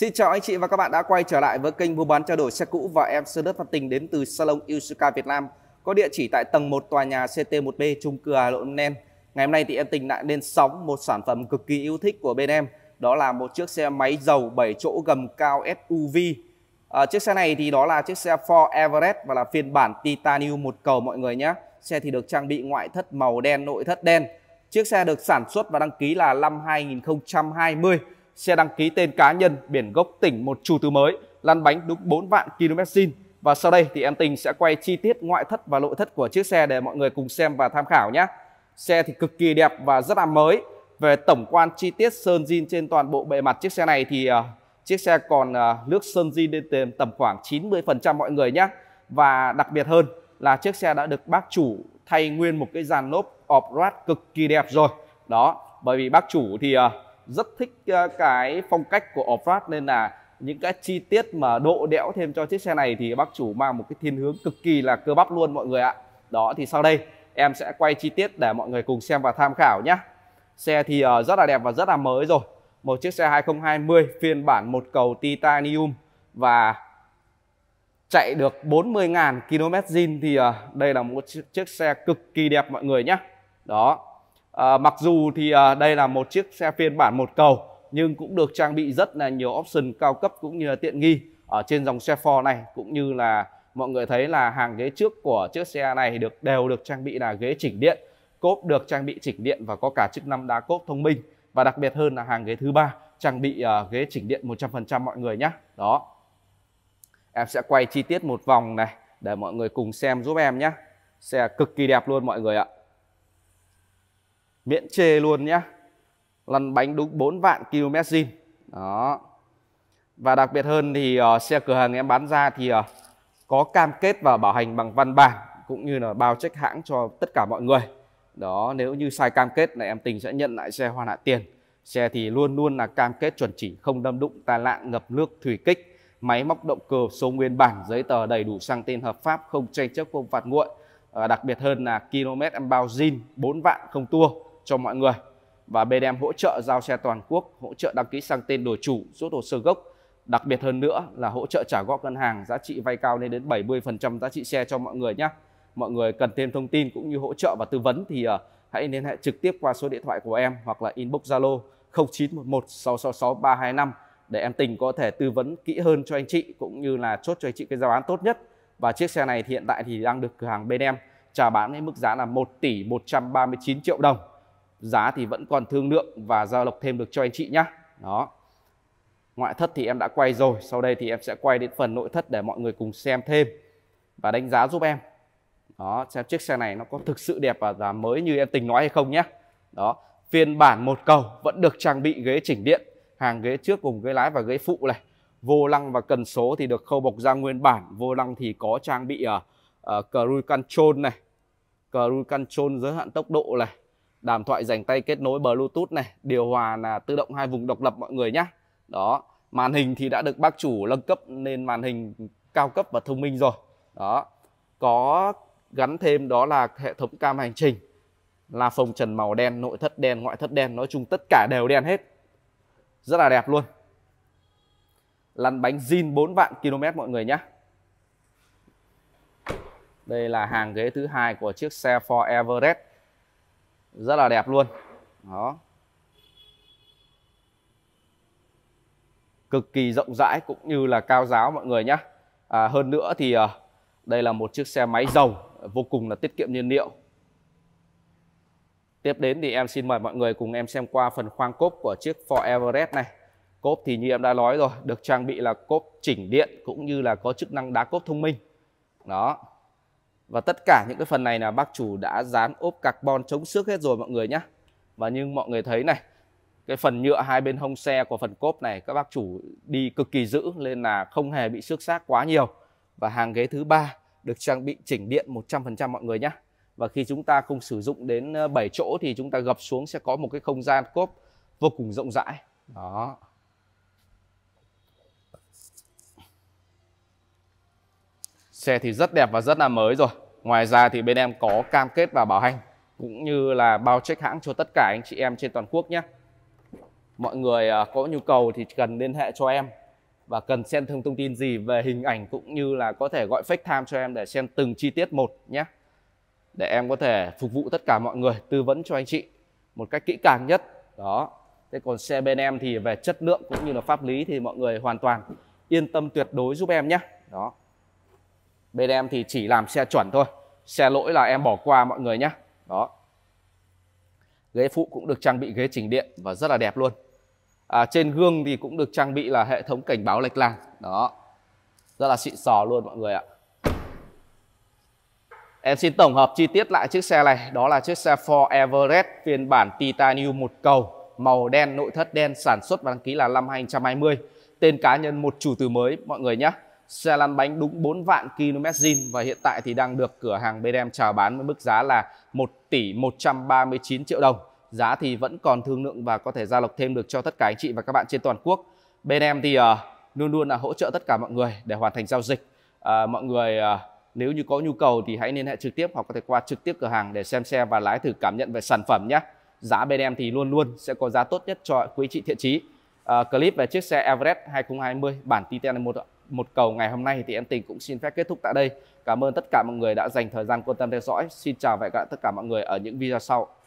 Xin chào anh chị và các bạn đã quay trở lại với kênh mua bán trao đổi xe cũ và em Sơn Đất Văn Tình đến từ Salon Yusuka Việt Nam có địa chỉ tại tầng 1 tòa nhà CT1B chung cư Hà Nội Nen. Ngày hôm nay thì em Tình lại lên sóng một sản phẩm cực kỳ yêu thích của bên em đó là một chiếc xe máy dầu 7 chỗ gầm cao SUV. À, chiếc xe này thì đó là chiếc xe Ford Everest và là phiên bản Titanium một cầu mọi người nhé. Xe thì được trang bị ngoại thất màu đen, nội thất đen. Chiếc xe được sản xuất và đăng ký là năm 2020 xe đăng ký tên cá nhân, biển gốc tỉnh một chủ tư mới, lăn bánh đúng 4 vạn km zin Và sau đây thì em Tình sẽ quay chi tiết ngoại thất và nội thất của chiếc xe để mọi người cùng xem và tham khảo nhé. Xe thì cực kỳ đẹp và rất là mới. Về tổng quan chi tiết sơn zin trên toàn bộ bề mặt chiếc xe này thì uh, chiếc xe còn uh, nước sơn zin đến tầm khoảng 90% mọi người nhé. Và đặc biệt hơn là chiếc xe đã được bác chủ thay nguyên một cái dàn lốp off-road cực kỳ đẹp rồi. Đó, bởi vì bác chủ thì uh, rất thích ờ, cái phong cách của Offroad nên là những cái chi tiết mà độ đẽo thêm cho chiếc xe này thì bác chủ mang một cái thiên hướng cực kỳ là cơ bắp luôn mọi người ạ. Đó thì sau đây em sẽ quay chi tiết để mọi người cùng xem và tham khảo nhé. Xe thì ờ, rất là đẹp và rất là mới rồi. Một chiếc xe 2020 phiên bản một cầu titanium và chạy được 40.000 km zin thì ờ, đây là một chiếc xe cực kỳ đẹp mọi người nhé. Đó, à, mặc dù thì à, đây là một chiếc xe phiên bản một cầu nhưng cũng được trang bị rất là nhiều option cao cấp cũng như là tiện nghi ở trên dòng xe Ford này cũng như là mọi người thấy là hàng ghế trước của chiếc xe này được đều được trang bị là ghế chỉnh điện cốp được trang bị chỉnh điện và có cả chức năng đá cốp thông minh và đặc biệt hơn là hàng ghế thứ ba trang bị uh, ghế chỉnh điện 100% mọi người nhé đó em sẽ quay chi tiết một vòng này để mọi người cùng xem giúp em nhé xe cực kỳ đẹp luôn mọi người ạ miễn chê luôn nhé, lăn bánh đúng 4 vạn km zin đó và đặc biệt hơn thì uh, xe cửa hàng em bán ra thì uh, có cam kết và bảo hành bằng văn bản cũng như là bao trách hãng cho tất cả mọi người đó nếu như sai cam kết là em tình sẽ nhận lại xe hoàn lại tiền xe thì luôn luôn là cam kết chuẩn chỉ không đâm đụng tai nạn ngập nước thủy kích máy móc động cơ số nguyên bản giấy tờ đầy đủ sang tên hợp pháp không tranh chấp không phạt nguội à, đặc biệt hơn là km em bao zin 4 vạn không tua cho mọi người và bên em hỗ trợ giao xe toàn quốc, hỗ trợ đăng ký sang tên đổi chủ, rút hồ sơ gốc. Đặc biệt hơn nữa là hỗ trợ trả góp ngân hàng giá trị vay cao lên đến 70% giá trị xe cho mọi người nhé. Mọi người cần thêm thông tin cũng như hỗ trợ và tư vấn thì uh, hãy liên hệ trực tiếp qua số điện thoại của em hoặc là inbox Zalo 0911 666 325 để em Tình có thể tư vấn kỹ hơn cho anh chị cũng như là chốt cho anh chị cái giá bán tốt nhất. Và chiếc xe này thì hiện tại thì đang được cửa hàng bên em chào bán với mức giá là 1 tỷ 139 triệu đồng giá thì vẫn còn thương lượng và giao lộc thêm được cho anh chị nhé. đó ngoại thất thì em đã quay rồi sau đây thì em sẽ quay đến phần nội thất để mọi người cùng xem thêm và đánh giá giúp em đó xem chiếc xe này nó có thực sự đẹp và giá mới như em tình nói hay không nhé đó phiên bản một cầu vẫn được trang bị ghế chỉnh điện hàng ghế trước cùng ghế lái và ghế phụ này vô lăng và cần số thì được khâu bọc da nguyên bản vô lăng thì có trang bị uh, uh, cruise control này cruise control giới hạn tốc độ này đàm thoại dành tay kết nối bluetooth này điều hòa là tự động hai vùng độc lập mọi người nhé đó màn hình thì đã được bác chủ nâng cấp nên màn hình cao cấp và thông minh rồi đó có gắn thêm đó là hệ thống cam hành trình là phòng trần màu đen nội thất đen ngoại thất đen nói chung tất cả đều đen hết rất là đẹp luôn lăn bánh zin 4 vạn km mọi người nhé đây là hàng ghế thứ hai của chiếc xe Ford Everest rất là đẹp luôn đó cực kỳ rộng rãi cũng như là cao giáo mọi người nhé à, hơn nữa thì à, đây là một chiếc xe máy dầu vô cùng là tiết kiệm nhiên liệu tiếp đến thì em xin mời mọi người cùng em xem qua phần khoang cốp của chiếc Ford Everest này cốp thì như em đã nói rồi được trang bị là cốp chỉnh điện cũng như là có chức năng đá cốp thông minh đó và tất cả những cái phần này là bác chủ đã dán ốp carbon chống xước hết rồi mọi người nhé và như mọi người thấy này cái phần nhựa hai bên hông xe của phần cốp này các bác chủ đi cực kỳ giữ nên là không hề bị xước xác quá nhiều và hàng ghế thứ ba được trang bị chỉnh điện 100% mọi người nhé và khi chúng ta không sử dụng đến 7 ờ, chỗ thì chúng ta gập xuống sẽ có một cái không gian cốp vô cùng rộng rãi đó Xe thì rất đẹp và rất là mới rồi. Ngoài ra thì bên em có cam kết và bảo hành cũng như là bao check hãng cho tất cả anh chị em trên toàn quốc nhé. Mọi người à, có nhu cầu thì cần liên hệ cho em và cần xem thêm thông tin gì về hình ảnh cũng như là có thể gọi fake time cho em để xem từng chi tiết một nhé. Để em có thể phục vụ tất cả mọi người, tư vấn cho anh chị một cách kỹ càng nhất. Đó. Thế còn xe bên em thì về chất lượng cũng như là pháp lý thì mọi người hoàn toàn yên tâm tuyệt đối giúp em nhé. Đó bên em thì chỉ làm xe chuẩn thôi xe lỗi là em bỏ qua mọi người nhé đó ghế phụ cũng được trang bị ghế chỉnh điện và rất là đẹp luôn à, trên gương thì cũng được trang bị là hệ thống cảnh báo lệch lạc đó rất là xịn sò luôn mọi người ạ Em xin tổng hợp chi tiết lại chiếc xe này Đó là chiếc xe Ford Everest phiên bản Titanium một cầu Màu đen nội thất đen sản xuất và đăng ký là năm 2020 Tên cá nhân một chủ từ mới mọi người nhé xe lăn bánh đúng 4 vạn km zin và hiện tại thì đang được cửa hàng BDM chào bán với mức giá là 1 tỷ 139 triệu đồng. Giá thì vẫn còn thương lượng và có thể gia lộc thêm được cho tất cả anh chị và các bạn trên toàn quốc. Bên em thì uh, luôn luôn là hỗ trợ tất cả mọi người để hoàn thành giao dịch. Uh, mọi người uh, nếu như có nhu cầu thì hãy liên hệ trực tiếp hoặc có thể qua trực tiếp cửa hàng để xem xe và lái thử cảm nhận về sản phẩm nhé. Giá bên em thì luôn luôn sẽ có giá tốt nhất cho quý chị thiện trí. Uh, clip về chiếc xe Everest 2020 bản Titan 1 ạ một cầu ngày hôm nay thì em tình cũng xin phép kết thúc tại đây. Cảm ơn tất cả mọi người đã dành thời gian quan tâm theo dõi. Xin chào và hẹn gặp tất cả mọi người ở những video sau.